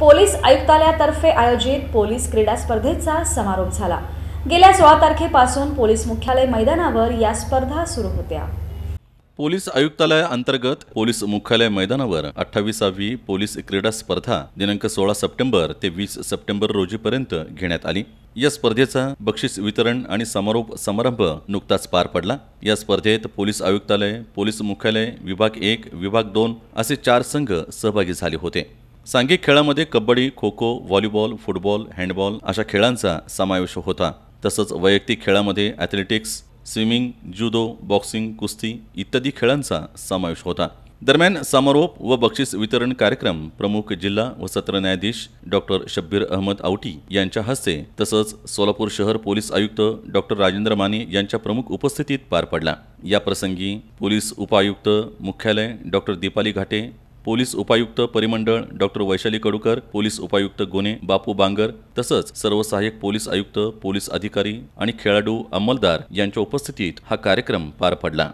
police आयुक्तालयातर्फे आयोजित police क्रीडा स्पर्धेचा समारोप झाला गेल्या सोळा तारखेपासून पोलीस मुख्यालय मैदानावर या स्पर्धा सुरू होत्या पोलीस आयुक्तालयाअंतर्गत अंतर्गत पोलीस मुख्यालय मैदानावर अठ्ठावीसावी पोलीस क्रीडा स्पर्धा दिनांक सोळा सप्टेंबर ते वीस सप्टेंबर रोजीपर्यंत घेण्यात आली या स्पर्धेचा बक्षीस वितरण आणि समारोप समारंभ नुकताच पार पडला या स्पर्धेत पोलीस आयुक्तालय पोलीस मुख्यालय विभाग एक विभाग दोन असे चार संघ सहभागी झाले होते सांघिक खेळामध्ये kabaddi kho kho volleyball football handball अशा खेळांचा समावेश होता तसंच वैयक्तिक खेळामध्ये ॲथलेटिक्स स्विमिंग जुदो बॉक्सिंग कुस्ती इत्यादी खेळांचा समावेश होता दरम्यान समारोप व बक्षीस वितरण कार्यक्रम प्रमुख जिल्हा व सत्र न्यायाधीश डॉक्टर शब्बीर अहमद आवटी यांच्या हस्ते तसंच सोलापूर शहर पोलीस आयुक्त डॉक्टर राजेंद्र माने यांच्या प्रमुख उपस्थितीत पार पडला या प्रसंगी पोलीस उपायुक्त मुख्यालय डॉक्टर दीपाली घाटे पोलीस उपायुक्त परिमंडळ डॉक्टर वैशाली कडूकर पोलीस उपायुक्त गोने बापू बांगर तसंच सर्व सहाय्यक पोलीस आयुक्त पोलीस अधिकारी आणि खेळाडू अंमलदार यांच्या उपस्थितीत हा कार्यक्रम पार पडला